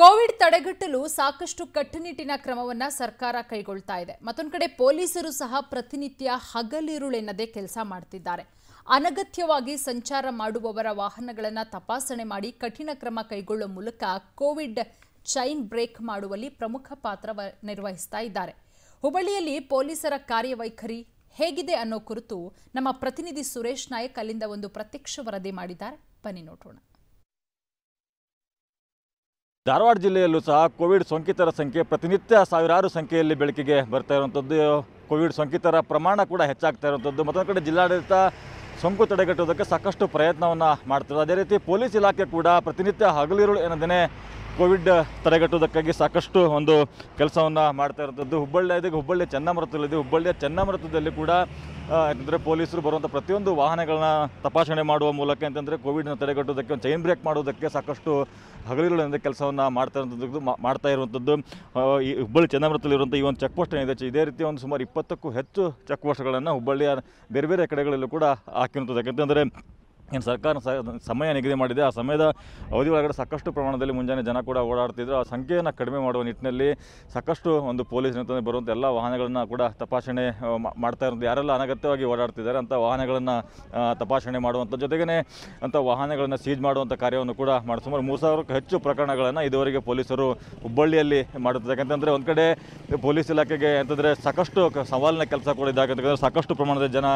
Covid ತಡೆಗಟ್ಟಲು ಸಾಕಷ್ಟು ಕಟ್ಟುನಿಟ್ಟಿನ ಕ್ರಮವನ್ನು ಸರ್ಕಾರ ಕೈಗೊಳ್ತಾ ಇದೆ ಮತ್ತೊಂದು ಕಡೆ ಪೊಲೀಸರು ಸಹ ಪ್ರತಿನಿತ್ಯ ಹಗಲಿರುಳೆನ್ನದೇ ಕೆಲಸ ಮಾಡ್ತಿದ್ದಾರೆ ಅನಗತ್ಯವಾಗಿ ಸಂಚಾರ ಮಾಡುವವರ ವಾಹನಗಳನ್ನು ತಪಾಸಣೆ ಮಾಡಿ ಕಠಿಣ ಕ್ರಮ ಕೈಗೊಳ್ಳುವ ಮೂಲಕ ಕೋವಿಡ್ ಚೈನ್ ಬ್ರೇಕ್ ಮಾಡುವಲ್ಲಿ ಪ್ರಮುಖ ಪಾತ್ರ ನಿರ್ವಹಿಸ್ತಾ ಇದ್ದಾರೆ ಹುಬ್ಬಳ್ಳಿಯಲ್ಲಿ ಪೊಲೀಸರ ಕಾರ್ಯವೈಖರಿ ಹೇಗಿದೆ ಅನ್ನೋ ಕುರಿತು ನಮ್ಮ ಪ್ರತಿನಿಧಿ ಸುರೇಶ್ ನಾಯಕ್ ಅಲ್ಲಿಂದ ಒಂದು ಪ್ರತ್ಯಕ್ಷ ವರದಿ ಮಾಡಿದ್ದಾರೆ ಬನ್ನಿ ನೋಡೋಣ ಧಾರವಾಡ ಜಿಲ್ಲೆಯಲ್ಲೂ ಸಹ ಕೋವಿಡ್ ಸೋಂಕಿತರ ಸಂಖ್ಯೆ ಪ್ರತಿನಿತ್ಯ ಸಾವಿರಾರು ಸಂಖ್ಯೆಯಲ್ಲಿ ಬೆಳಕಿಗೆ ಬರ್ತಾ ಇರುವಂಥದ್ದು ಕೋವಿಡ್ ಸೋಂಕಿತರ ಪ್ರಮಾಣ ಕೂಡ ಹೆಚ್ಚಾಗ್ತಾ ಇರುವಂಥದ್ದು ಮತ್ತೊಂದು ಕಡೆ ಜಿಲ್ಲಾಡಳಿತ ಸೋಂಕು ತಡೆಗಟ್ಟುವುದಕ್ಕೆ ಸಾಕಷ್ಟು ಪ್ರಯತ್ನವನ್ನು ಮಾಡ್ತದೆ ಅದೇ ರೀತಿ ಪೊಲೀಸ್ ಇಲಾಖೆ ಕೂಡ ಪ್ರತಿನಿತ್ಯ ಹಗಲಿರುಳು ಏನದೇ ಕೋವಿಡ್ ತಡೆಗಟ್ಟುವುದಕ್ಕಾಗಿ ಸಾಕಷ್ಟು ಒಂದು ಕೆಲಸವನ್ನು ಮಾಡ್ತಾ ಇರೋಂಥದ್ದು ಹುಬ್ಬಳ್ಳಿ ಇದಕ್ಕೆ ಹುಬ್ಬಳ್ಳಿ ಚೆನ್ನಮೃತದಲ್ಲಿದೆ ಹುಬ್ಬಳ್ಳಿಯ ಚನ್ನಮೃತದಲ್ಲಿ ಕೂಡ ಯಾಕಂದರೆ ಪೊಲೀಸರು ಬರುವಂಥ ಪ್ರತಿಯೊಂದು ವಾಹನಗಳನ್ನ ತಪಾಸಣೆ ಮಾಡುವ ಮೂಲಕ ಅಂತಂದರೆ ಕೋವಿಡ್ನ ತಡೆಗಟ್ಟುವುದಕ್ಕೆ ಒಂದು ಚೈನ್ ಬ್ರೇಕ್ ಮಾಡೋದಕ್ಕೆ ಸಾಕಷ್ಟು ಹಗಲಿಗಳಿಂದ ಕೆಲಸವನ್ನು ಮಾಡ್ತಾ ಇರುವಂಥದ್ದು ಮಾಡ್ತಾ ಇರುವಂಥದ್ದು ಈ ಹುಬ್ಬಳ್ಳಿ ಚೆನ್ನಮೃತದಲ್ಲಿರುವಂಥ ಈ ಒಂದು ಚೆಕ್ ಪೋಸ್ಟ್ ಏನಿದೆ ಇದೇ ರೀತಿ ಒಂದು ಸುಮಾರು ಇಪ್ಪತ್ತಕ್ಕೂ ಹೆಚ್ಚು ಚೆಕ್ ಪೋಸ್ಟ್ಗಳನ್ನು ಹುಬ್ಬಳ್ಳಿಯ ಬೇರೆ ಬೇರೆ ಕಡೆಗಳಲ್ಲೂ ಕೂಡ ಹಾಕಿರುವಂಥದ್ದು ಯಾಕಂತಂದರೆ ಏನು ಸರ್ಕಾರ ಸಮಯ ನಿಗದಿ ಮಾಡಿದೆ ಆ ಸಮಯದ ಅವಧಿ ಒಳಗಡೆ ಸಾಕಷ್ಟು ಪ್ರಮಾಣದಲ್ಲಿ ಮುಂಜಾನೆ ಜನ ಕೂಡ ಓಡಾಡ್ತಿದ್ರು ಆ ಸಂಖ್ಯೆಯನ್ನು ಕಡಿಮೆ ಮಾಡುವ ನಿಟ್ಟಿನಲ್ಲಿ ಸಾಕಷ್ಟು ಒಂದು ಪೊಲೀಸ್ ನಿಂತಲ್ಲಿ ಬರುವಂಥ ಎಲ್ಲ ವಾಹನಗಳನ್ನು ಕೂಡ ತಪಾಸಣೆ ಮಾಡ್ತಾ ಇರೋದು ಯಾರೆಲ್ಲ ಅನಗತ್ಯವಾಗಿ ಓಡಾಡ್ತಿದ್ದಾರೆ ಅಂಥ ವಾಹನಗಳನ್ನು ತಪಾಸಣೆ ಮಾಡುವಂಥ ಜೊತೆಗೇ ಅಂಥ ವಾಹನಗಳನ್ನು ಸೀಜ್ ಮಾಡುವಂಥ ಕಾರ್ಯವನ್ನು ಕೂಡ ಮಾಡಿ ಸುಮಾರು ಮೂರು ಸಾವಿರಕ್ಕೂ ಹೆಚ್ಚು ಪ್ರಕರಣಗಳನ್ನು ಇದುವರೆಗೆ ಪೊಲೀಸರು ಹುಬ್ಬಳ್ಳಿಯಲ್ಲಿ ಮಾಡುತ್ತಿದ್ದಾರೆ ಯಾಕಂತಂದರೆ ಒಂದು ಕಡೆ ಪೊಲೀಸ್ ಇಲಾಖೆಗೆ ಅಂತಂದರೆ ಸಾಕಷ್ಟು ಸವಾಲಿನ ಕೆಲಸ ಕೂಡ ಇದ್ದಾಗಂತಂದರೆ ಸಾಕಷ್ಟು ಪ್ರಮಾಣದ ಜನ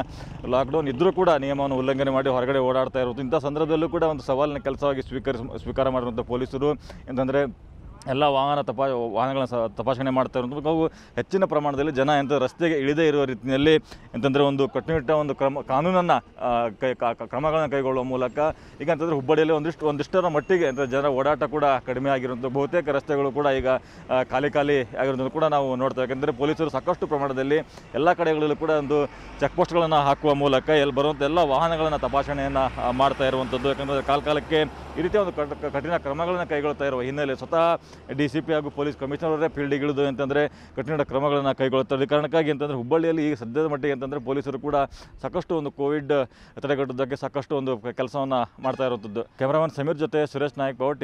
ಲಾಕ್ಡೌನ್ ಇದ್ದರೂ ಕೂಡ ನಿಯಮವನ್ನು ಉಲ್ಲಂಘನೆ ಮಾಡಿ ಹೊರಗಡೆ ಓಡಾಡ ಹೋರಾಡ್ತಾ ಇರೋದು ಇಂಥ ಸಂದರ್ಭದಲ್ಲೂ ಕೂಡ ಒಂದು ಸವಾಲಿನ ಕೆಲಸವಾಗಿ ಸ್ವೀಕರಿಸ ಸ್ವೀಕಾರ ಮಾಡಿರುವಂಥ ಪೊಲೀಸರು ಎಂತಂದರೆ ಎಲ್ಲ ವಾಹನ ತಪಾ ವಾಹನಗಳನ್ನು ತಪಾಸಣೆ ಮಾಡ್ತಾ ಇರೋದು ಹಾಗೂ ಹೆಚ್ಚಿನ ಪ್ರಮಾಣದಲ್ಲಿ ಜನ ಎಂಥ ರಸ್ತೆಗೆ ಇಳಿದೇ ಇರುವ ರೀತಿಯಲ್ಲಿ ಎಂತಂದರೆ ಒಂದು ಕಟ್ಟುನಿಟ್ಟ ಒಂದು ಕ್ರಮ ಕಾನೂನನ್ನು ಕೈ ಕ್ರಮಗಳನ್ನು ಕೈಗೊಳ್ಳುವ ಮೂಲಕ ಈಗ ಅಂತಂದರೆ ಹುಬ್ಬಳ್ಳಿಯಲ್ಲಿ ಒಂದಿಷ್ಟು ಒಂದಿಷ್ಟರ ಮಟ್ಟಿಗೆ ಅಂತ ಜನರ ಓಡಾಟ ಕೂಡ ಕಡಿಮೆ ಆಗಿರುವಂಥ ಬಹುತೇಕ ರಸ್ತೆಗಳು ಕೂಡ ಈಗ ಖಾಲಿ ಖಾಲಿ ಆಗಿರೋದನ್ನು ಕೂಡ ನಾವು ನೋಡ್ತೇವೆ ಯಾಕೆಂದರೆ ಪೊಲೀಸರು ಸಾಕಷ್ಟು ಪ್ರಮಾಣದಲ್ಲಿ ಎಲ್ಲ ಕಡೆಗಳಲ್ಲೂ ಕೂಡ ಒಂದು ಚೆಕ್ ಹಾಕುವ ಮೂಲಕ ಎಲ್ಲಿ ಬರುವಂಥ ಎಲ್ಲ ವಾಹನಗಳನ್ನು ತಪಾಸಣೆಯನ್ನು ಮಾಡ್ತಾ ಇರುವಂಥದ್ದು ಯಾಕಂದರೆ ಕಾಲ ಕಾಲಕ್ಕೆ ಈ ರೀತಿಯ ಒಂದು ಕಠಿಣ ಕ್ರಮಗಳನ್ನು ಕೈಗೊಳ್ತಾ ಇರುವ ಹಿನ್ನೆಲೆ ಸ್ವತಃ ಡಿ ಸಿ ಪಿ ಹಾಗೂ ಪೊಲೀಸ್ ಕಮಿಷನರ್ ಅವರೇ ಇಳಿದು ಅಂತಂದರೆ ಕಠಿಣ ಕ್ರಮಗಳನ್ನು ಕೈಗೊಳ್ಳುತ್ತಾರೆ ಕಾರಣಕ್ಕಾಗಿ ಅಂತಂದರೆ ಹುಬ್ಬಳ್ಳಿಯಲ್ಲಿ ಈಗ ಸದ್ಯದ ಮಟ್ಟಿಗೆ ಅಂತಂದರೆ ಪೊಲೀಸರು ಕೂಡ ಸಾಕಷ್ಟು ಒಂದು ಕೋವಿಡ್ ತಡೆಗಟ್ಟುವುದಕ್ಕೆ ಸಾಕಷ್ಟು ಒಂದು ಕೆಲಸವನ್ನು ಮಾಡ್ತಾ ಇರುವಂಥದ್ದು ಕ್ಯಾಮ್ರಾಮನ್ ಸಮೀರ್ ಜೊತೆ ಸುರೇಶ್ ನಾಯಕ್ ಪವರ್